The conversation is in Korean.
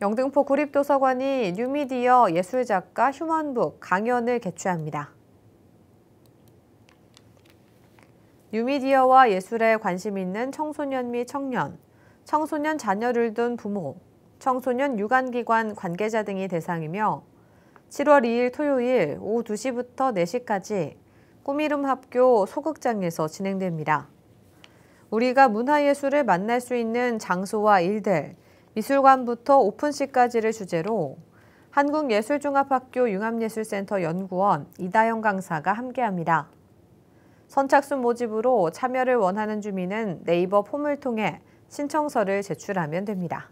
영등포 구립도서관이 뉴미디어 예술작가 휴먼북 강연을 개최합니다. 뉴미디어와 예술에 관심 있는 청소년 및 청년, 청소년 자녀를 둔 부모, 청소년 유관기관 관계자 등이 대상이며 7월 2일 토요일 오후 2시부터 4시까지 꿈이름 학교 소극장에서 진행됩니다. 우리가 문화예술을 만날 수 있는 장소와 일들, 미술관부터 오픈식까지를 주제로 한국예술종합학교 융합예술센터 연구원 이다영 강사가 함께합니다. 선착순 모집으로 참여를 원하는 주민은 네이버 폼을 통해 신청서를 제출하면 됩니다.